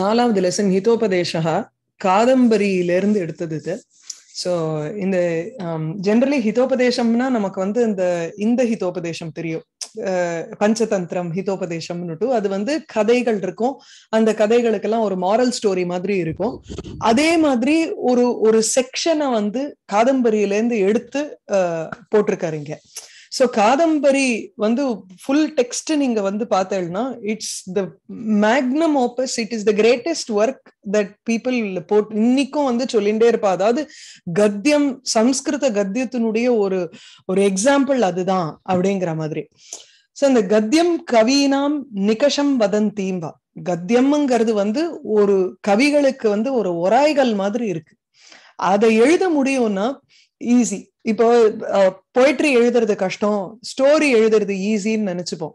நாலாவது லெசன் ஹிதோபதேசா காதம்பரியிலிருந்து எடுத்தது இது ஸோ இந்த ஜென்ரலி ஹிதோபதேசம்னா நமக்கு வந்து இந்த இந்த ஹிதோபதேசம் தெரியும் பஞ்சதந்திரம் ஹிதோபதேசம்னுட்டு அது வந்து கதைகள் இருக்கும் அந்த கதைகளுக்கெல்லாம் ஒரு மாரல் ஸ்டோரி மாதிரி இருக்கும் அதே மாதிரி ஒரு ஒரு செக்ஷனை வந்து காதம்பரியிலேருந்து எடுத்து போட்டிருக்காருங்க ஸோ காதம்பரி வந்து ஃபுல் டெக்ஸ்ட் நீங்க வந்து பார்த்தேன்னா it's the magnum opus it is the greatest work that people போட் இன்னைக்கும் வந்து சொல்லிகிட்டே இருப்பா அதாவது கத்தியம் சம்ஸ்கிருத கத்தியத்தினுடைய ஒரு ஒரு எக்ஸாம்பிள் அதுதான் அப்படிங்கிற மாதிரி ஸோ அந்த கத்தியம் கவீனாம் நிகஷம் வதன் தீம்பா கத்தியம்ங்கிறது வந்து ஒரு கவிகளுக்கு வந்து ஒரு ஒராய்கள் மாதிரி இருக்கு அதை எழுத முடியும்னா ஈஸி இப்போ போய்ட்ரி எழுதுறது கஷ்டம் ஸ்டோரி எழுதுறது ஈஸின்னு நினைச்சுப்போம்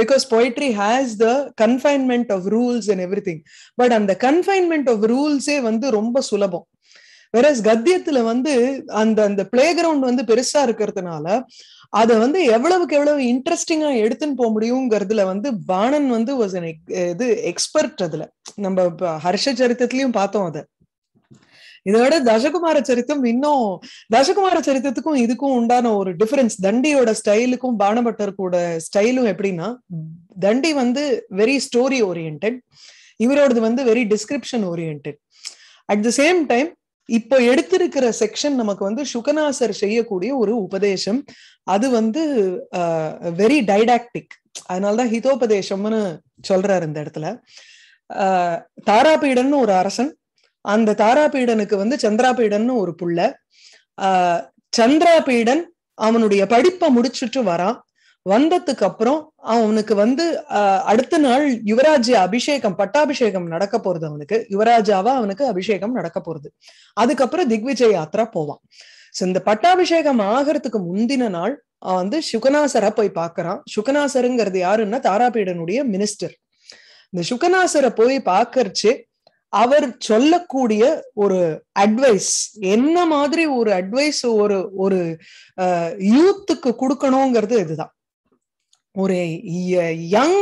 because poetry has the confinement of rules and everything but அந்த கன்ஃபைன்மெண்ட் ஆஃப் ரூல்ஸே வந்து ரொம்ப சுலபம் வேறஸ் கத்தியத்துல வந்து அந்த அந்த பிளே கிரவுண்ட் வந்து பெருசா இருக்கிறதுனால அதை வந்து எவ்வளவுக்கு எவ்வளவு இன்ட்ரெஸ்டிங்கா எடுத்துன்னு போக முடியுங்கிறதுல வந்து பாணன் வந்து வாஸ் இது எக்ஸ்பர்ட் அதுல நம்ம ஹர்ஷ சரித்திரத்திலயும் பார்த்தோம் அதை இதோட தசகுமார சரித்தம் இன்னும் தசகுமார சரித்திரத்துக்கும் இதுக்கும் உண்டான ஒரு டிஃபரன்ஸ் தண்டியோட ஸ்டைலுக்கும் பானபட்டருக்கோட ஸ்டைலும் எப்படின்னா தண்டி வந்து வெரி ஸ்டோரி ஓரியன்ட் இவரோடது வந்து very description orient at the same time இப்போ எடுத்திருக்கிற செக்ஷன் நமக்கு வந்து சுகநாசர் செய்யக்கூடிய ஒரு உபதேசம் அது வந்து வெரி டைடாக்டிக் அதனாலதான் ஹிதோபதேசம்னு சொல்றாரு இந்த இடத்துல தாராபீடன்னு ஒரு அரசன் அந்த தாராபீடனுக்கு வந்து சந்திராபீடன் ஒரு புள்ள ஆஹ் சந்திராபீடன் அவனுடைய படிப்பை முடிச்சுட்டு வரான் வந்ததுக்கு அப்புறம் அவனுக்கு வந்து அடுத்த நாள் யுவராஜ அபிஷேகம் பட்டாபிஷேகம் நடக்க போறது அவனுக்கு யுவராஜாவா அவனுக்கு அபிஷேகம் நடக்க போறது அதுக்கப்புறம் திக்விஜய் யாத்ரா போவான் சோ இந்த பட்டாபிஷேகம் ஆகிறதுக்கு முந்தின நாள் அவன் வந்து சுகநாசரை போய் பாக்குறான் சுகநாசருங்கிறது யாருன்னா தாராபீடனுடைய மினிஸ்டர் இந்த சுகநாசரை போய் பாக்கரிச்சு அவர் சொல்லக்கூடிய ஒரு அட்வைஸ் என்ன மாதிரி ஒரு அட்வைஸ் ஒரு ஒரு யூத்துக்கு கொடுக்கணுங்கிறது இதுதான் ஒரு யங்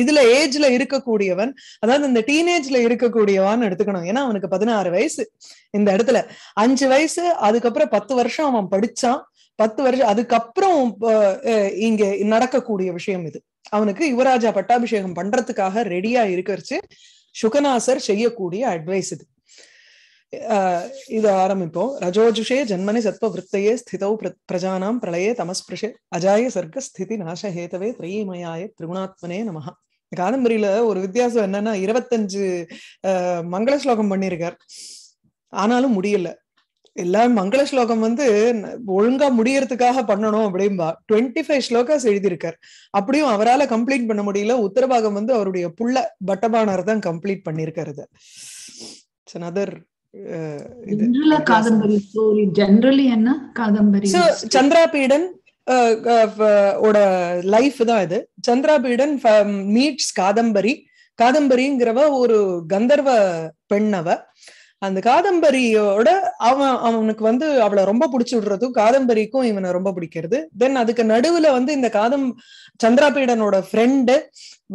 இதுல ஏஜ்ல இருக்கக்கூடியவன் அதாவது இந்த டீனேஜ்ல இருக்கக்கூடியவான்னு எடுத்துக்கணும் ஏன்னா அவனுக்கு பதினாறு வயசு இந்த இடத்துல அஞ்சு வயசு அதுக்கப்புறம் பத்து வருஷம் அவன் படிச்சான் பத்து வருஷம் அதுக்கப்புறம் இங்க நடக்கக்கூடிய விஷயம் இது அவனுக்கு யுவராஜா பட்டாபிஷேகம் பண்றதுக்காக ரெடியா இருக்கிறச்சு சுகநாசர் செய்யக்கூடிய அட்வைஸ் இது இது ஆரம்பிப்போம் ரஜோஜுஷே ஜன்மனி சத்வ விரத்தையே ஸ்திதௌ பிரஜானாம் பிரளயே தமஸ்பிருஷே அஜாய சர்க்க ஸ்திதி நாசஹேதவே திரையமயாய திரிகுணாத்மனே நமஹா காதம்பரியில ஒரு வித்தியாசம் என்னன்னா இருபத்தஞ்சு மங்கள ஸ்லோகம் பண்ணியிருக்கார் ஆனாலும் முடியல எல்லா மங்கள ஸ்லோகம் வந்து ஒழுங்கா முடியறதுக்காக பண்ணணும் அப்படின்பா டுவெண்ட்டி ஃபைவ் ஸ்லோகாஸ் எழுதியிருக்கார் அப்படியும் அவரால் கம்ப்ளீட் பண்ண முடியல உத்தரபாகம் வந்து அவருடைய புள்ள பட்டபானர் தான் கம்ப்ளீட் பண்ணிருக்காரு இட்ஸ் காதம்பரி சந்திராபீடன் ஓட லைஃப் தான் இது மீட்ஸ் காதம்பரி காதம்பரிங்கிறவ ஒரு கந்தர்வ பெண்ணவ அந்த காதம்பரியோட அவன் அவனுக்கு வந்து அவளை ரொம்ப பிடிச்சி விடுறதும் காதம்பரிக்கும் இவனை ரொம்ப பிடிக்கிறது தென் அதுக்கு நடுவுல வந்து இந்த காதம் சந்திராபீடனோட ஃப்ரெண்டு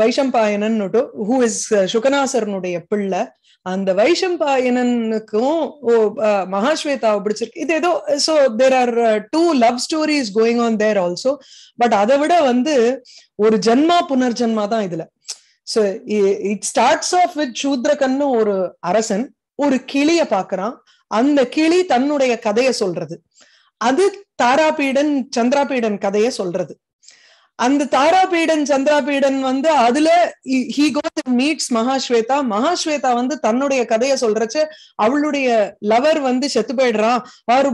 வைஷம்பாயனன்னுட்டு ஹூ இஸ் uh, சுகநாசரனுடைய பிள்ளை அந்த வைஷம்பாயனனுக்கும் மகாஸ்வேதாவை பிடிச்சிருக்கு இது ஏதோ so there are two love stories going on there also but அதை விட வந்து ஒரு ஜென்மா புனர்ஜென்மா தான் இதுல so it starts off with சூத்ரகன்னு ஒரு அரசன் ஒரு கிளிய பாக்குறான் அந்த கிளி தன்னுடைய கதைய சொல்றது அது தாராபீடன் சந்திராபீடன் கதைய சொல்றது அந்த தாராபீடன் சந்திராபீடன் வந்து அதுல he goes meets Mahasweta Mahasweta வந்து தன்னுடைய கதைய சொல்றச்சு அவளுடைய லவர் வந்து செத்து போயிடுறான் ஆறு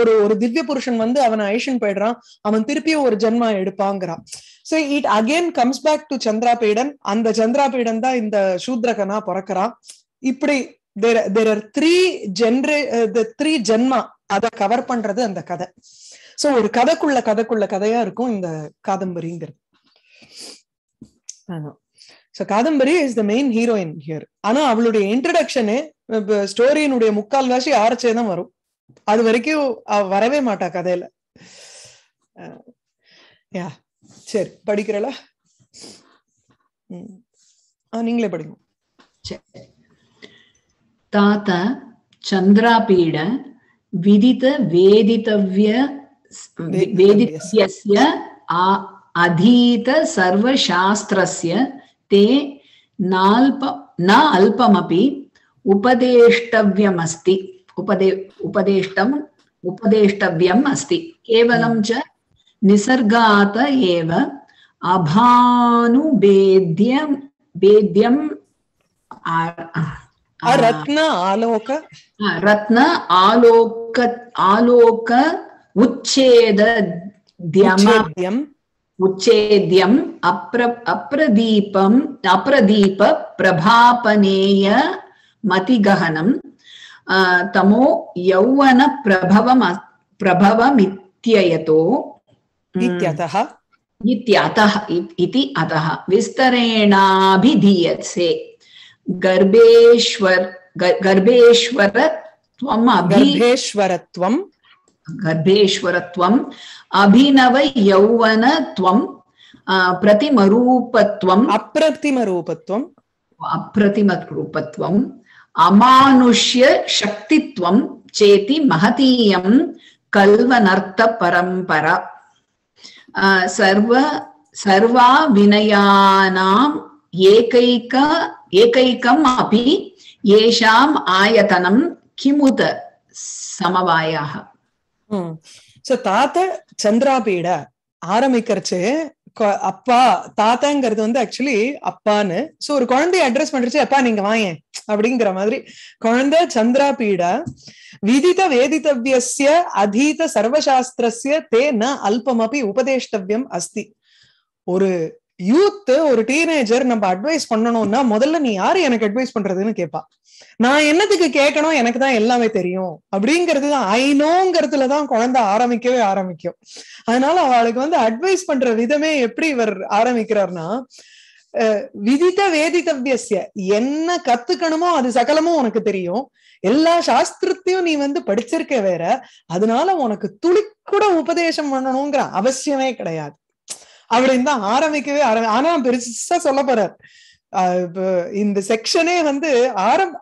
ஒரு ஒரு திவ்ய புருஷன் வந்து அவன் ஐஷன் போயிடுறான் அவன் திருப்பியும் ஒரு ஜென்மா எடுப்பாங்கிறான் so it again comes back to Chandrapeedan அந்த சந்திராபீடன் தான் இந்த சூத்ரகனா பிறக்கிறான் இப்படி there there are three genre the three ஜென்மா அதை கவர் பண்றது அந்த கதை சோ ஒரு கதைக்குள்ள கதைக்குள்ள கதையா இருக்கும் இந்த காதம்பரிங்கிறது so Kadambari is the main heroine here ஆனா அவளுடைய இன்ட்ரடக்ஷனு ஸ்டோரியினுடைய முக்கால்வாசி ஆர்ச்சே தான் வரும் அது வரைக்கும் வரவே மாட்டா கதையில யா சரி படிக்கிறலா நீங்களே படிக்கணும் சரி तात चन्द्रापीड विदित अधीत सर्वशास्त्रस्य ते नाल्प न अल्पमपि उपदेष्टव्यमस्ति उपदे उपदेष्टम् उपदेष्टव्यम् अस्ति केवलं च निसर्गात् एव अभानुभेद्यं भेद्यम् रत्न आलोक रत्न आलोक आलोक उच्छेद उच्छेद्यम् अप्र अप्रदीपम् अप्रदीप प्रभापनेय मतिगहनं तमो यौवन प्रभव प्रभवमित्ययतो इत्यतः इत्यतः इति अतः विस्तरेणाभिधीयसे गर्भेश्वर गर्भेश्वरत्वम् गर्भेश्वरत्वं गर्भेश्वरत्वम् अभिनव यौवनत्वं प्रतिमरूपत्वम् अप्रतिमरूपत्वम् अप्रतिमरूपत्वम् अमानुष्य शक्तित्वं चेति महतीयं कल्वनर्थपरम्परा सर्व सर्वा विनयानाम् एकैक ஏகைக்கம் அபி ஏஷாம் ஆயதனம் கிமுத சமவாயாக தாத்த சந்திராபீட ஆரம்பிக்கிறச்சு அப்பா தாத்தாங்கிறது வந்து ஆக்சுவலி அப்பான்னு சோ ஒரு குழந்தைய அட்ரஸ் பண்றச்சு அப்பா நீங்க வாங்க அப்படிங்கிற மாதிரி குழந்தை சந்திரா சந்திராபீட விதித வேதித்தவிய அதீத சர்வசாஸ்திரஸ்ய தே ந அல்பமபி உபதேஷ்டவியம் அஸ்தி ஒரு யூத் ஒரு டீனேஜர் நம்ம அட்வைஸ் பண்ணணும்னா முதல்ல நீ யாரு எனக்கு அட்வைஸ் பண்றதுன்னு கேட்பா நான் என்னத்துக்கு கேட்கணும் எனக்கு தான் எல்லாமே தெரியும் அப்படிங்கிறது தான் ஐநோங்கிறதுல தான் குழந்தை ஆரம்பிக்கவே ஆரம்பிக்கும் அதனால அவளுக்கு வந்து அட்வைஸ் பண்ற விதமே எப்படி இவர் ஆரம்பிக்கிறார்னா விதித வேதித்தவியசிய என்ன கத்துக்கணுமோ அது சகலமும் உனக்கு தெரியும் எல்லா சாஸ்திரத்தையும் நீ வந்து படிச்சிருக்க வேற அதனால உனக்கு துளி கூட உபதேசம் பண்ணணுங்கிற அவசியமே கிடையாது அப்படின்னு தான் ஆரம்பிக்கவே ஆரம்பி ஆனா பெருசா சொல்ல போறார் இந்த செக்ஷனே வந்து ஆரம்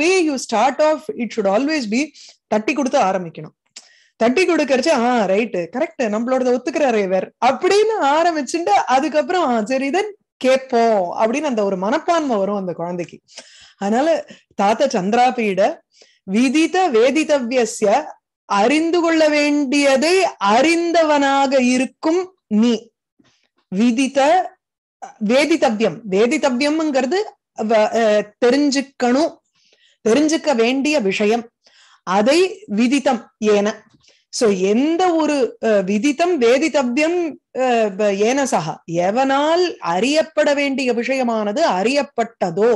way you start off it should always be தட்டி கொடுத்து ஆரம்பிக்கணும் தட்டி கொடுக்கறச்சு ஆஹ் ரைட்டு கரெக்ட் நம்மளோட ஒத்துக்கிறாரு இவர் அப்படின்னு ஆரம்பிச்சுட்டு அதுக்கப்புறம் சரி இதன் கேட்போம் அப்படின்னு அந்த ஒரு மனப்பான்மை வரும் அந்த குழந்தைக்கு அதனால தாத்தா சந்திராபீட விதித வேதிதவியசிய அறிந்து கொள்ள வேண்டியதை அறிந்தவனாக இருக்கும் நீ விதித்த வேதித்தவ்யம் வேதித்தவ்யம்ங்கிறது தெரிஞ்சுக்கணும் தெரிஞ்சுக்க வேண்டிய விஷயம் அதை விதித்தம் ஏன சோ எந்த ஒரு விதித்தம் வேதித்தவ்யம் ஏன சகா எவனால் அறியப்பட வேண்டிய விஷயமானது அறியப்பட்டதோ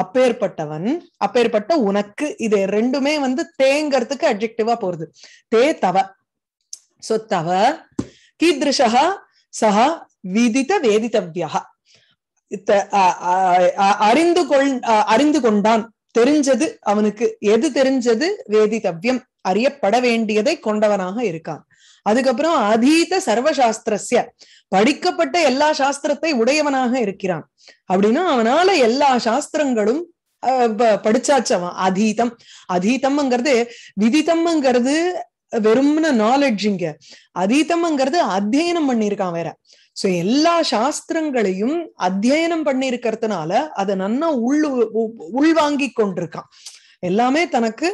அப்பேற்பட்டவன் அப்பேற்பட்ட உனக்கு இது ரெண்டுமே வந்து தேங்கிறதுக்கு அப்ஜெக்டிவா போறது தே தவ சோ தவ கீதிருஷா சஹா விதித்த வேதித்தவ்யா அறிந்து கொள் அறிந்து கொண்டான் தெரிஞ்சது அவனுக்கு எது தெரிஞ்சது வேதித்தவ்யம் அறியப்பட வேண்டியதை கொண்டவனாக இருக்கான் அதுக்கப்புறம் அதீத சர்வசாஸ்திரஸ்ய படிக்கப்பட்ட எல்லா சாஸ்திரத்தை உடையவனாக இருக்கிறான் அப்படின்னா அவனால எல்லா சாஸ்திரங்களும் படிச்சாச்சவன் அதீதம் அதீதம்ங்கிறது விதித்தம்ங்கிறது வெறும்ன நாலெட்ஜிங்க இங்க அதீதம்ங்கிறது அத்தியனம் பண்ணியிருக்கான் வேற சோ எல்லா சாஸ்திரங்களையும் அத்தியனம் பண்ணி இருக்கிறதுனால அதை நன்னா உள் உள்வாங்கி கொண்டிருக்கான் எல்லாமே தனக்கு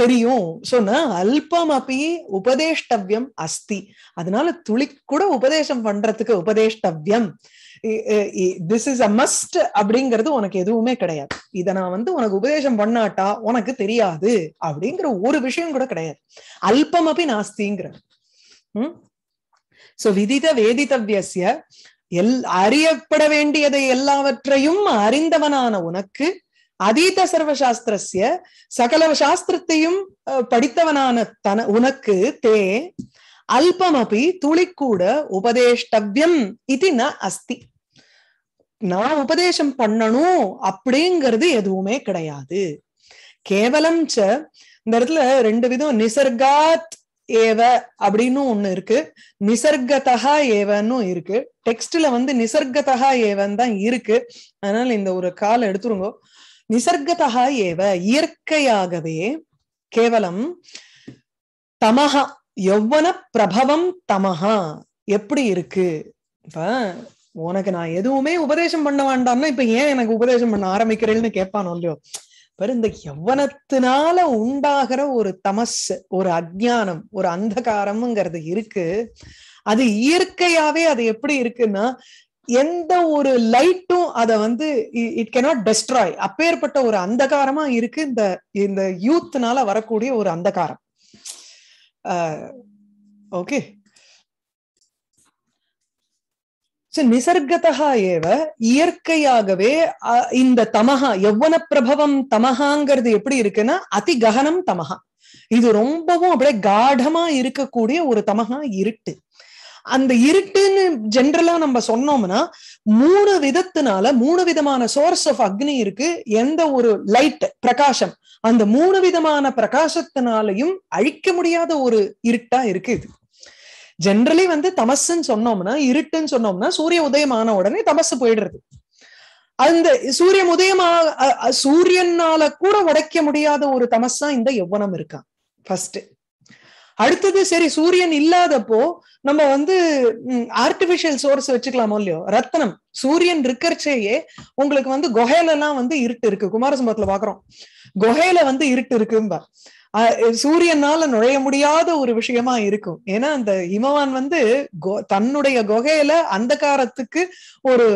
தெரியும் சொன்ன அல்பம் அப்பி உபதேஷ்டவியம் அஸ்தி அதனால துளி கூட உபதேசம் பண்றதுக்கு உபதேஷ்டவ்யம் திஸ் இஸ் அ மஸ்ட் அப்படிங்கிறது உனக்கு எதுவுமே கிடையாது இத நான் வந்து உனக்கு உபதேசம் பண்ணாட்டா உனக்கு தெரியாது அப்படிங்கிற ஒரு விஷயம் கூட கிடையாது அல்பம் அப்பி நாஸ்திங்கிற சோ விதித வேதித்தவியசிய எல் அறியப்பட வேண்டியதை எல்லாவற்றையும் அறிந்தவனான உனக்கு அதீத சர்வசாஸ்திரிய சகல சாஸ்திரத்தையும் படித்தவனான தன உனக்கு தே அல்பமபி துளிக்கூட உபதேஷ்டவ்யம் இது ந அஸ்தி நான் உபதேசம் பண்ணணும் அப்படிங்கிறது எதுவுமே கிடையாது கேவலம் ச இந்த இடத்துல ரெண்டு விதம் நிசர்காத் ஏவ அப்படின்னு ஒண்ணு இருக்கு நிசர்கதா ஏவன்னு இருக்கு டெக்ஸ்ட்ல வந்து நிசர்கதா ஏவன் தான் இருக்கு அதனால இந்த ஒரு கால எடுத்துருங்க நிசர்கதா ஏவ இயற்கையாகவே கேவலம் தமஹா எவ்வன பிரபவம் தமஹா எப்படி இருக்கு இப்ப உனக்கு நான் எதுவுமே உபதேசம் பண்ண வேண்டாம்னா இப்ப ஏன் எனக்கு உபதேசம் பண்ண ஆரம்பிக்கிறேன்னு கேட்பானோ இல்லையோ இந்த யவனத்தினால உண்டாகிற ஒரு தமஸ் ஒரு அஜானம் ஒரு அந்தகாரம்ங்கிறது இருக்கு அது இயற்கையாவே அது எப்படி இருக்குன்னா எந்த ஒரு லைட்டும் அதை வந்து இட் கேனாட் டெஸ்ட்ராய் அப்பேற்பட்ட ஒரு அந்தகாரமா இருக்கு இந்த இந்த யூத்னால வரக்கூடிய ஒரு அந்தகாரம் ஓகே நிசர்கதா ஏவ இயற்கையாகவே இந்த தமஹா எவ்வன பிரபவம் தமஹாங்கிறது எப்படி இருக்குன்னா அதி ககனம் தமஹா இது ரொம்பவும் அப்படியே காடமா இருக்கக்கூடிய ஒரு தமஹா இருட்டு அந்த இருட்டுன்னு ஜென்ரலா நம்ம சொன்னோம்னா மூணு விதத்தினால மூணு விதமான சோர்ஸ் ஆஃப் அக்னி இருக்கு எந்த ஒரு லைட் பிரகாசம் அந்த மூணு விதமான பிரகாசத்தினாலையும் அழிக்க முடியாத ஒரு இருட்டா இருக்கு இது ஜென்ரலி வந்து தமசுன்னு சொன்னோம்னா இருட்டுன்னு சொன்னோம்னா சூரிய உதயமான உடனே தமசு போயிடுறது அந்த சூரியன் உதயமா சூரியனால கூட உடைக்க முடியாத ஒரு தமசா இந்த யௌவனம் இருக்கான் ஃபர்ஸ்ட் அடுத்தது சரி சூரியன் இல்லாதப்போ நம்ம வந்து ஆர்டிபிஷியல் சோர்ஸ் வச்சுக்கலாமோ இல்லையோ ரத்தனம் சூரியன் இருக்கிறச்சேயே உங்களுக்கு வந்து குகையில எல்லாம் வந்து இருட்டு இருக்கு குமாரசம்பத்துல பாக்குறோம் குகையில வந்து இருட்டு இருக்கும்பா சூரியனால நுழைய முடியாத ஒரு விஷயமா இருக்கும் ஏன்னா அந்த இமவான் வந்து தன்னுடைய குகையில அந்த காரத்துக்கு ஒரு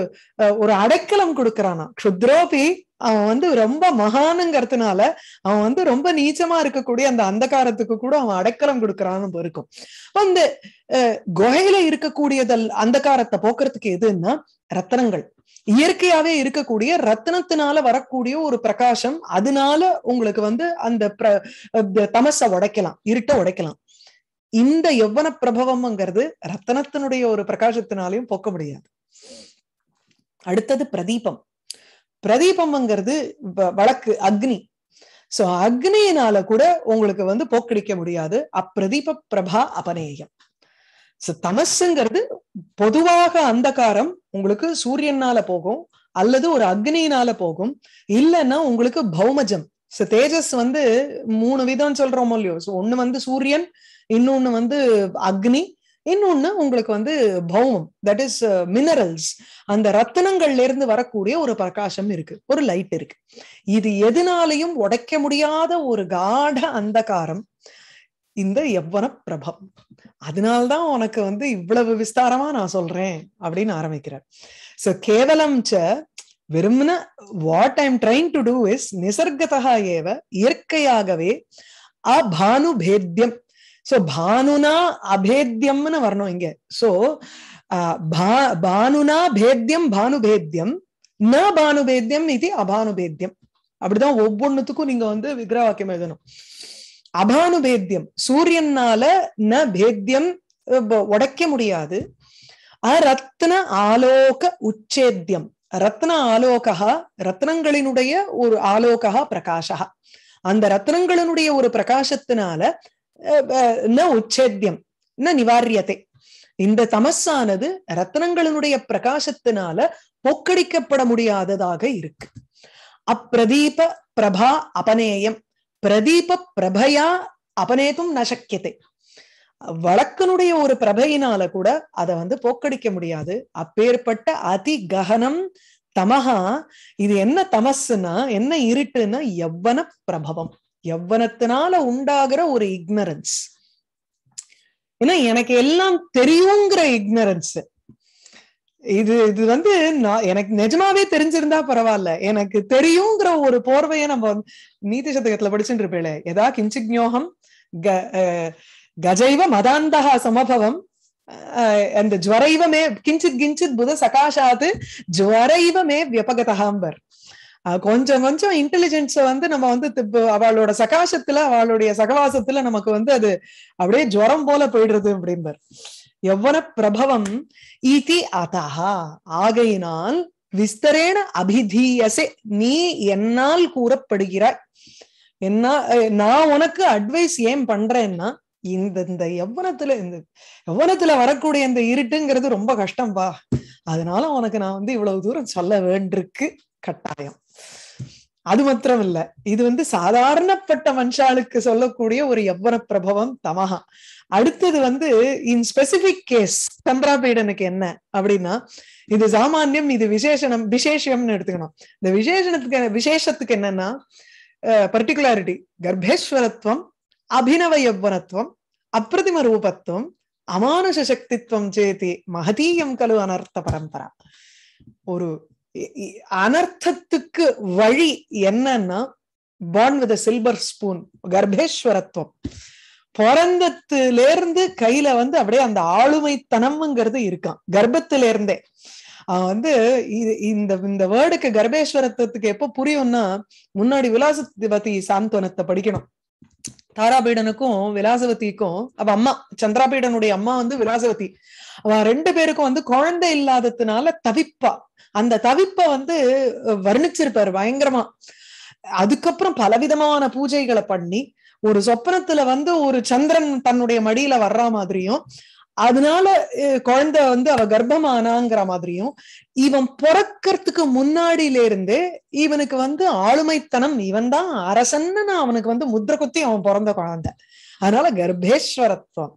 ஒரு அடைக்கலம் கொடுக்கறானா க்ஷுத்ரோபி அவன் வந்து ரொம்ப மகானுங்கிறதுனால அவன் வந்து ரொம்ப நீச்சமா இருக்கக்கூடிய அந்த அந்தகாரத்துக்கு கூட அவன் அடைக்கலம் கொடுக்கறான்னு இருக்கும் அந்த குகையில இருக்கக்கூடியதல் அந்தகாரத்தை போக்குறதுக்கு எதுன்னா ரத்தனங்கள் இயற்கையாவே இருக்கக்கூடிய ரத்னத்தினால வரக்கூடிய ஒரு பிரகாசம் அதனால உங்களுக்கு வந்து அந்த தமச உடைக்கலாம் இருட்ட உடைக்கலாம் இந்த எவ்வன பிரபவம்ங்கிறது ரத்தனத்தினுடைய ஒரு பிரகாசத்தினாலையும் போக்க முடியாது அடுத்தது பிரதீபம் பிரதீபம்ங்கிறது வழக்கு அக்னி சோ அக்னியினால கூட உங்களுக்கு வந்து போக்கடிக்க முடியாது அப்பிரதீப பிரபா அபநேயம் தமசுங்கிறது பொதுவாக அந்தகாரம் உங்களுக்கு சூரியனால போகும் அல்லது ஒரு அக்னியினால போகும் இல்லைன்னா உங்களுக்கு பௌமஜம் சோ தேஜஸ் வந்து மூணு விதம் சொல்றோம் இல்லையோ சோ ஒண்ணு வந்து சூரியன் இன்னொன்னு வந்து அக்னி இன்னொன்னு உங்களுக்கு வந்து பௌமம் தட் இஸ் மினரல்ஸ் அந்த ரத்தனங்கள்ல இருந்து வரக்கூடிய ஒரு பிரகாசம் இருக்கு ஒரு லைட் இருக்கு இது எதுனாலையும் உடைக்க முடியாத ஒரு காட அந்தகாரம் இந்த எவ்வன பிரபம் அதனால்தான் உனக்கு வந்து இவ்வளவு விஸ்தாரமா நான் சொல்றேன் அப்படின்னு ஆரம்பிக்கிறார் சோ கேவலம் ச வெறும்ன what I'm trying to do is நிசர்கதா ஏவ இயற்கையாகவே அபானு பேத்தியம் சோ பானுனா அபேத்தியம்னு வரணும் இங்க சோ பானுனா பேத்தியம் பேத்தியம் ந பேத்தியம் இது பேத்தியம் அப்படிதான் ஒவ்வொன்னுத்துக்கும் நீங்க வந்து விக்கிர வாக்கியம் எழுதணும் அபானுபேத்தியம் சூரியனால ந பேத்தியம் உடைக்க முடியாது அரத்ன ஆலோக உச்சேத்தியம் ரத்ன ஆலோகா ரத்னங்களினுடைய ஒரு ஆலோகா பிரகாஷா அந்த ரத்னங்களினுடைய ஒரு பிரகாசத்தினால ந உச்சேத்தியம் ந நிவாரியத்தை இந்த தமசானது ரத்னங்களினுடைய பிரகாசத்தினால பொக்கடிக்கப்பட முடியாததாக இருக்கு அப்பிரதீப பிரபா அபநேயம் பிரதீப பிரபையா அபநேதும் நசக்கியத்தை வழக்கனுடைய ஒரு பிரபையினால கூட அதை வந்து போக்கடிக்க முடியாது அப்பேற்பட்ட அதி ககனம் தமகா இது என்ன தமசுன்னா என்ன இருட்டுன்னா எவ்வன பிரபவம் எவ்வனத்தினால உண்டாகிற ஒரு இக்னரன்ஸ் ஏன்னா எனக்கு எல்லாம் தெரியுங்கிற இக்னரன்ஸ் இது இது வந்து நான் எனக்கு நிஜமாவே தெரிஞ்சிருந்தா பரவாயில்ல எனக்கு தெரியுங்கிற ஒரு போர்வையை நம்ம நீதி சதகத்துல படிச்சுட்டு இருப்பேல கிஞ்சி கிஞ்சிக்ஞோகம் கஜைவ மதாந்தகா சமபவம் அந்த ஜுவரைவமே கிஞ்சித் கிஞ்சித் புத சகாஷாத்து ஜுவரைவமே வியபகதகாம்பர் கொஞ்சம் கொஞ்சம் இன்டெலிஜென்ஸ வந்து நம்ம வந்து அவளோட சகாசத்துல அவளுடைய சகவாசத்துல நமக்கு வந்து அது அப்படியே ஜுரம் போல போயிடுறது அப்படின்பர் எவ்வன பிரபவம் ஈதி அத்தஹா ஆகையினால் விஸ்தரேன அபிதீயசே நீ என்னால் கூறப்படுகிறாய் என்ன நான் உனக்கு அட்வைஸ் ஏன் பண்றேன்னா இந்த இந்த எவ்வனத்துல இந்த எவ்வனத்துல வரக்கூடிய இந்த இருட்டுங்கிறது ரொம்ப கஷ்டம்பா அதனால உனக்கு நான் வந்து இவ்வளவு தூரம் சொல்ல வேண்டிருக்கு கட்டாயம் அது மாத்திரம் இல்ல இது வந்து சாதாரணப்பட்ட மனுஷாளுக்கு சொல்லக்கூடிய ஒரு எவ்வன பிரபவம் தமகா அடுத்தது வந்து இன் ஸ்பெசிபிக் கேஸ் சந்திராபீடனுக்கு என்ன அப்படின்னா இது சாமானியம் இது விசேஷனம் விசேஷம்னு எடுத்துக்கணும் இந்த விசேஷனத்துக்கு விசேஷத்துக்கு என்னன்னா பர்டிகுலாரிட்டி கர்ப்பேஸ்வரத்துவம் அபினவ யவ்வனத்துவம் அப்பிரதிம ரூபத்துவம் அமானுஷ சக்தித்வம் சேத்தி மகதீயம் கழுவ அனர்த்த பரம்பரா ஒரு அனர்த்தத்துக்கு வழி என்னன்னா பார்ன் வித் சில்வர் ஸ்பூன் கர்ப்பேஸ்வரத்துவம் பிறந்தத்துல இருந்து கையில வந்து அப்படியே அந்த ஆளுமைத்தனம்ங்கிறது இருக்கான் கர்ப்பத்தில இருந்தே அவன் வந்து இந்த இந்த வேர்டுக்கு கர்ப்பேஸ்வரத்துவத்துக்கு எப்போ புரியும்னா முன்னாடி விலாசத்தை பத்தி சாந்தோனத்தை படிக்கணும் தாராபீடனுக்கும் விலாசவதிக்கும் அவ அம்மா சந்திராபீடனுடைய அம்மா வந்து விலாசவதி அவ ரெண்டு பேருக்கும் வந்து குழந்தை இல்லாததுனால தவிப்பா அந்த தவிப்பை வந்து வர்ணிச்சிருப்பாரு பயங்கரமா அதுக்கப்புறம் பலவிதமான பூஜைகளை பண்ணி ஒரு சொப்பனத்துல வந்து ஒரு சந்திரன் தன்னுடைய மடியில வர்ற மாதிரியும் அதனால குழந்தை வந்து அவ கர்ப்பமானாங்கிற மாதிரியும் இவன் பிறக்கிறதுக்கு முன்னாடியில இருந்தே இவனுக்கு வந்து ஆளுமைத்தனம் இவன் தான் அரசன்னு அவனுக்கு வந்து முத்திர குத்தி அவன் பிறந்த குழந்தை அதனால கர்ப்பேஸ்வரத்துவம்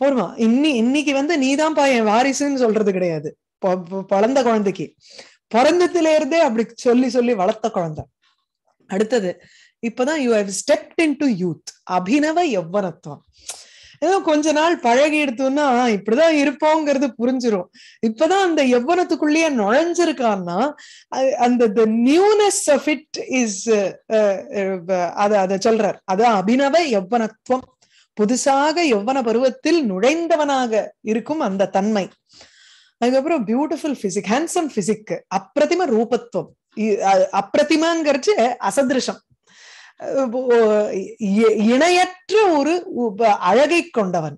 போடுமா இன்னி இன்னைக்கு வந்து பா என் வாரிசுன்னு சொல்றது கிடையாது பழந்த குழந்தைக்கு பிறந்தத்துல இருந்தே அப்படி சொல்லி சொல்லி வளர்த்த குழந்தை அடுத்தது இப்பதான் you have stepped into youth அபிநவ யௌவனத்துவம் ஏதோ கொஞ்ச நாள் பழகி எடுத்தோம்னா இப்படிதான் இருப்போங்கிறது புரிஞ்சிரும் இப்பதான் அந்த எவ்வளத்துக்குள்ளேயே நுழைஞ்சிருக்கான்னா அந்த நியூனஸ் ஆஃப் இட் இஸ் அதை அதை சொல்றார் அதான் அபிநவ எவ்வனத்துவம் புதுசாக எவ்வன பருவத்தில் நுழைந்தவனாக இருக்கும் அந்த தன்மை அதுக்கப்புறம் பியூட்டிஃபுல் பிசிக் ஹேண்ட்ஸம் பிசிக் அப்பிரதிம ரூபத்துவம் அப்பிரதிமாங்கிறது அசதிருஷம் இணையற்ற ஒரு அழகை கொண்டவன்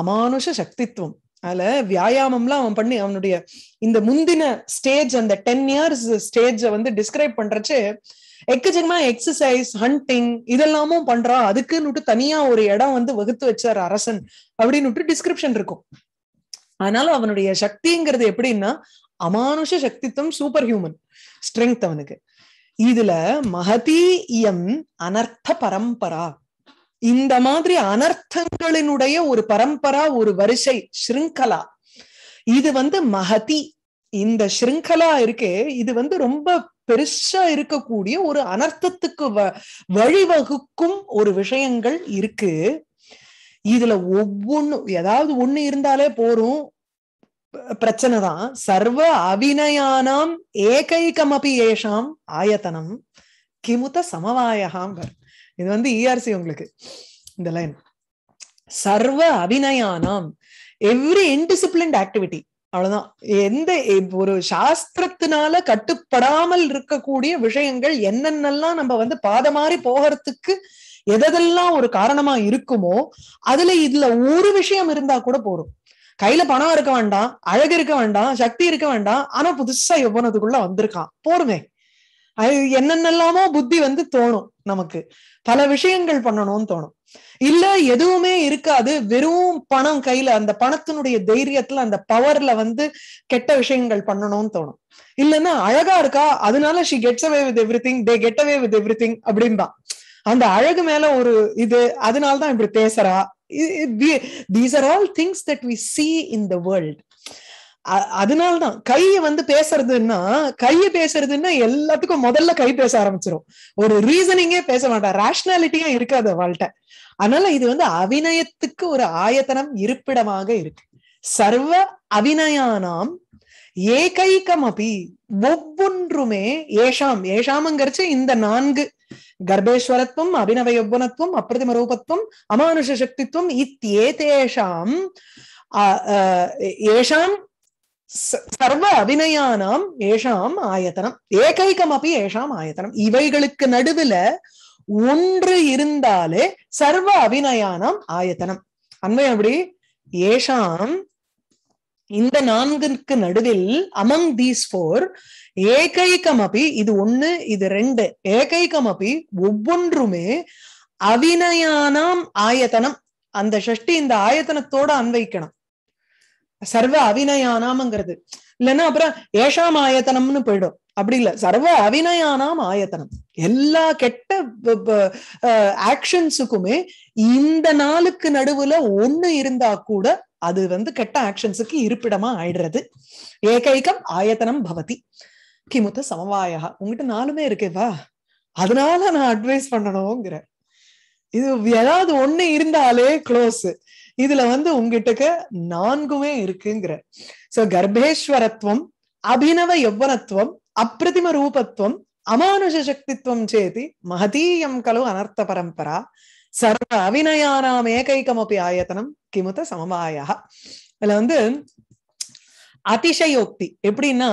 அமானுஷ சக்தித்துவம் அதுல வியாயாமம்லாம் அவன் பண்ணி அவனுடைய இந்த முந்தின ஸ்டேஜ் அந்த டென் இயர்ஸ் ஸ்டேஜ வந்து டிஸ்கிரைப் பண்றச்சு எக்கச்சக்கமா எக்ஸசைஸ் ஹண்டிங் இதெல்லாமும் பண்றான் அதுக்குன்னுட்டு தனியா ஒரு இடம் வந்து வகுத்து வச்சார் அரசன் அப்படின்னு டிஸ்கிரிப்ஷன் இருக்கும் அதனால அவனுடைய சக்திங்கிறது எப்படின்னா அமானுஷ சக்தித்துவம் சூப்பர் ஹியூமன் ஸ்ட்ரென்த் அவனுக்கு இதுல மகதீயம் அனர்த்த பரம்பரா இந்த மாதிரி அனர்த்தங்களினுடைய ஒரு பரம்பரா ஒரு வரிசை ஸ்ருங்கலா இது வந்து மகதி இந்த ஸ்ருங்கலா இருக்கு இது வந்து ரொம்ப பெருசா இருக்கக்கூடிய ஒரு அனர்த்தத்துக்கு வ வழிவகுக்கும் ஒரு விஷயங்கள் இருக்கு இதுல ஒவ்வொன்னு ஏதாவது ஒண்ணு இருந்தாலே போறோம் பிரச்சனை தான் சர்வ அவிநயானாம் ஏகைகம் அப்படி ஏஷாம் ஆயத்தனம் கிமுத சமவாயகாம் இது வந்து இஆர்சி e உங்களுக்கு இந்த லைன் சர்வ அபிநயானாம் எவ்ரி இன்டிசிப்ளின்ட் ஆக்டிவிட்டி அவ்வளவுதான் எந்த ஒரு சாஸ்திரத்தினால கட்டுப்படாமல் இருக்கக்கூடிய விஷயங்கள் என்னென்னலாம் நம்ம வந்து பாத மாறி போகிறதுக்கு எதெல்லாம் ஒரு காரணமா இருக்குமோ அதுல இதுல ஒரு விஷயம் இருந்தா கூட போறோம் கையில பணம் இருக்க வேண்டாம் அழகு இருக்க வேண்டாம் சக்தி இருக்க வேண்டாம் ஆனா புதுசா எவ்வளவுக்குள்ள வந்திருக்கான் போருமே அது என்னென்னலாமோ புத்தி வந்து தோணும் நமக்கு பல விஷயங்கள் பண்ணணும்னு தோணும் இல்ல எதுவுமே இருக்காது வெறும் பணம் கையில அந்த பணத்தினுடைய தைரியத்துல அந்த பவர்ல வந்து கெட்ட விஷயங்கள் பண்ணணும்னு தோணும் இல்லைன்னா அழகா இருக்கா அதனால she gets away with everything they get away with everything அப்படின்பா அந்த அழகு மேல ஒரு இது தான் இப்படி பேசுறா these are these are all things that we see in the world அதனால்தான் கையை வந்து பேசுறதுன்னா கையை பேசுறதுன்னா எல்லாத்துக்கும் முதல்ல கை பேச ஆரம்பிச்சிடும் ஒரு ரீசனிங்கே பேச மாட்டா ரேஷனாலிட்டியா இருக்காது அவள்கிட்ட அதனால இது வந்து அவிநயத்துக்கு ஒரு ஆயத்தனம் இருப்பிடமாக இருக்கு சர்வ அவிநயானாம் ஏகைக்கம் அப்பி ஒவ்வொன்றுமே ஏஷாம் ஏஷாம்ங்கிறச்சு இந்த நான்கு கர்ப்பேஸ்வரத்துவம் அபிநவ யௌவனத்துவம் அப்பிரதிம ரூபத்துவம் அமானுஷ சக்தித்துவம் இத்தியேதேஷாம் ஏஷாம் சர்வ அபிநயானாம் ஏஷாம் ஆயத்தனம் ஏகைக்கம் அப்படி ஏஷாம் ஆயத்தனம் இவைகளுக்கு நடுவுல ஒன்று இருந்தாலே சர்வ அபிநயானாம் ஆயத்தனம் அண்மை அப்படி ஏஷாம் இந்த நான்குக்கு நடுவில் அமங் தீஸ் போர் ஏகைக்கம் அப்படி இது ஒண்ணு இது ரெண்டு ஏகைக்கம் அப்படி ஒவ்வொன்றுமே அவினயானாம் ஆயத்தனம் அந்த ஷஷ்டி இந்த ஆயத்தனத்தோட அன்வைக்கணும் சர்வ அவினயானாம்ங்கிறது இல்லைன்னா அப்புறம் ஏஷாம் ஆயத்தனம்னு போயிடும் அப்படி இல்ல சர்வ அவினயானாம் ஆயத்தனம் எல்லா கெட்ட ஆக்ஷன்ஸுக்குமே இந்த நாளுக்கு நடுவுல ஒண்ணு இருந்தா கூட அது வந்து கெட்ட ஆக்ஷன்ஸுக்கு இருப்பிடமா ஆயிடுறது ஏகைக்கம் ஆயத்தனம் பவதி கிமுத்த சமவாயா உங்ககிட்ட நாலுமே இருக்கேவா அதனால நான் அட்வைஸ் பண்ணணுங்கிற இது ஏதாவது ஒண்ணு இருந்தாலே க்ளோஸ் இதுல வந்து உங்ககிட்ட நான்குமே இருக்குங்கிற சோ கர்ப்பேஸ்வரத்துவம் அபினவ யௌவனத்துவம் அப்பிரதிம ரூபத்துவம் அமானுஷ சக்தித்துவம் சேதி மகதீயம் கலு அனர்த்த பரம்பரா சர்வ அவிநயானாம் ஏகைக்கம் அப்படி ஆயத்தனம் கிமுத சமவாயா இதுல வந்து அதிசயோக்தி எப்படின்னா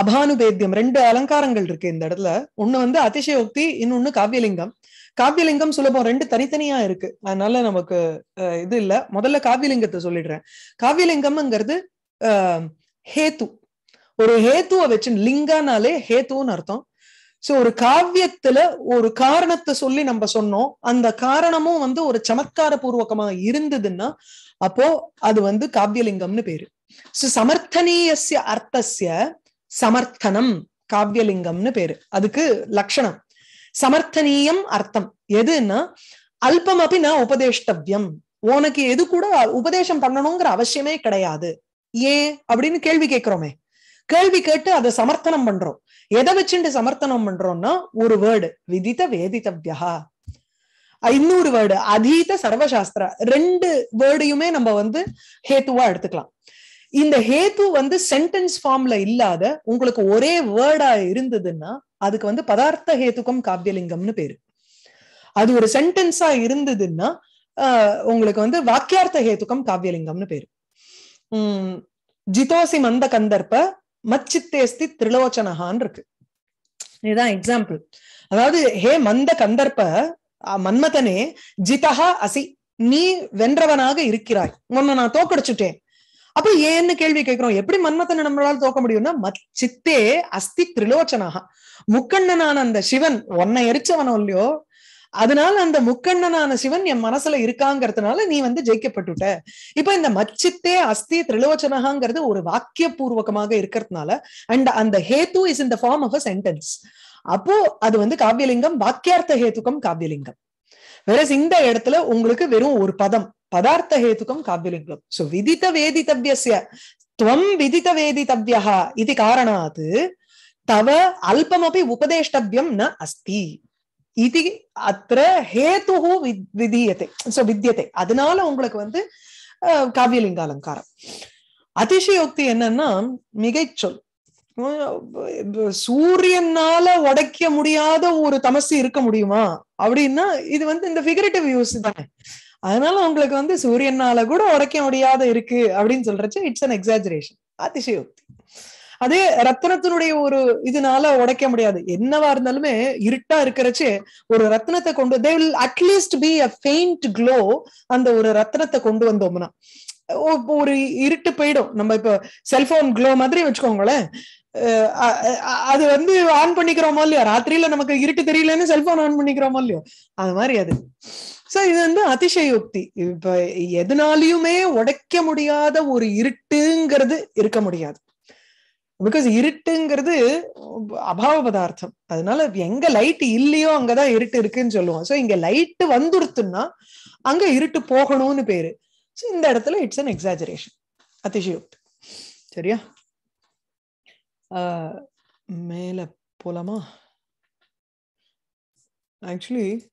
அபானுபேத்தியம் ரெண்டு அலங்காரங்கள் இருக்கு இந்த இடத்துல ஒண்ணு வந்து அதிசயோக்தி இன்னொன்னு காவியலிங்கம் காவியலிங்கம் சுலபம் ரெண்டு தனித்தனியா இருக்கு அதனால நமக்கு இது இல்ல முதல்ல காவியலிங்கத்தை சொல்லிடுறேன் காவியலிங்கம்ங்கிறது ஹேத்து ஒரு ஹேத்துவை வச்சு லிங்கானாலே ஹேத்துன்னு அர்த்தம் சோ ஒரு காவியத்துல ஒரு காரணத்தை சொல்லி நம்ம சொன்னோம் அந்த காரணமும் வந்து ஒரு சமத்கார பூர்வகமா இருந்ததுன்னா அப்போ அது வந்து காவியலிங்கம்னு பேரு சோ சமர்த்தனீயசிய அர்த்தசிய சமர்த்தனம் காவியலிங்கம்னு பேரு அதுக்கு லட்சணம் சமர்த்தனீயம் அர்த்தம் எதுன்னா அல்பம் அப்படி நான் உபதேஷ்டவியம் உனக்கு எது கூட உபதேசம் பண்ணணுங்கிற அவசியமே கிடையாது ஏன் அப்படின்னு கேள்வி கேட்கிறோமே கேள்வி கேட்டு அதை சமர்த்தனம் பண்றோம் எதை வச்சுட்டு சமர்த்தனம் பண்றோம்னா ஒரு வேர்டு விதித்த வேதித்தவ்யா இன்னொரு வேர்டு அதீத சர்வசாஸ்திர ரெண்டு வேர்டையுமே நம்ம வந்து ஹேத்துவா எடுத்துக்கலாம் இந்த ஹேத்து வந்து சென்டென்ஸ் ஃபார்ம்ல இல்லாத உங்களுக்கு ஒரே வேர்டா இருந்ததுன்னா அதுக்கு வந்து பதார்த்த ஹேத்துக்கும் காவியலிங்கம்னு பேரு அது ஒரு சென்டென்ஸா இருந்ததுன்னா உங்களுக்கு வந்து வாக்கியார்த்த ஹேத்துக்கம் காவியலிங்கம்னு பேரு உம் ஜிதோசி மந்த கந்தர்ப்ப மச்சித்தேஸ்தி திரிலோச்சனகான் இருக்கு இதுதான் எக்ஸாம்பிள் அதாவது ஹே மந்த கந்தர்ப்ப மன்மதனே ஜிதஹா அசி நீ வென்றவனாக இருக்கிறாய் உன்னை நான் தோக்கடிச்சுட்டேன் அப்ப ஏன்னு கேள்வி கேட்கிறோம் எப்படி மன்மத்தனை நம்மளால தோக்க முடியும்னா சித்தே அஸ்தி திரிலோச்சனாக முக்கண்ணனான அந்த சிவன் உன்னை எரிச்சவனோ இல்லையோ அதனால அந்த முக்கண்ணனான சிவன் என் மனசுல இருக்காங்கிறதுனால நீ வந்து ஜெயிக்கப்பட்டுட்ட இப்ப இந்த மச்சித்தே அஸ்தி திரிலோச்சனகாங்கிறது ஒரு வாக்கிய பூர்வகமாக இருக்கிறதுனால அண்ட் அந்த ஹேத்து is in the form of a sentence அப்போ அது வந்து காவியலிங்கம் வாக்கியார்த்த ஹேத்துக்கம் காவியலிங்கம் வேற இந்த இடத்துல உங்களுக்கு வெறும் ஒரு பதம் பதார்த்த ஹேத்துக்கும் காவியலிங்கம் சோ விதித்த வேதித்தவியசிய துவம் விதித்த வேதித்தவியா இது காரணாது தவ அல்பமபி உபதேஷ்டவ்யம் ந அஸ்தி இது அத்த ஹேத்துகு விதியத்தை சோ வித்தியத்தை அதனால உங்களுக்கு வந்து காவியலிங்க அலங்காரம் அதிசயோக்தி என்னன்னா மிகைச்சொல் சூரியனால உடைக்க முடியாத ஒரு தமசு இருக்க முடியுமா அப்படின்னா இது வந்து இந்த பிகரேட்டிவ் யூஸ் தானே அதனால உங்களுக்கு வந்து சூரியனால கூட உடைக்க முடியாத இருக்கு அப்படின்னு சொல்றச்சு இட்ஸ் அன் எக்ஸாஜரேஷன் அதிசயோக்தி அதே ரத்தனத்தினுடைய ஒரு இதனால உடைக்க முடியாது என்னவா இருந்தாலுமே இருட்டா இருக்கிறச்சு ஒரு ரத்னத்தை கொண்டு they will at least be a faint glow அந்த ஒரு ரத்னத்தை கொண்டு வந்தோம்னா ஒரு இருட்டு போயிடும் நம்ம இப்போ செல்போன் க்ளோ மாதிரி வச்சுக்கோங்களேன் அது வந்து ஆன் பண்ணிக்கிறோமோ இல்லையோ ராத்திரியில நமக்கு இருட்டு தெரியலன்னு செல்போன் ஆன் பண்ணிக்கிறோமோ இல்லையோ அது மாதிரி அது சோ இது வந்து அதிசயோக்தி இப்ப எதுனாலையுமே உடைக்க முடியாத ஒரு இருட்டுங்கிறது இருக்க முடியாது பிகாஸ் இருட்டுங்கிறது அபாவ பதார்த்தம் அதனால எங்க லைட் இல்லையோ அங்கதான் இருட்டு இருக்குன்னு சொல்லுவோம் ஸோ இங்க லைட்டு வந்துருத்துன்னா அங்க இருட்டு போகணும்னு பேரு ஸோ இந்த இடத்துல இட்ஸ் அன் எக்ஸாஜரேஷன் அதிசயோக்தி சரியா மேல போலாமா ஆக்சுவலி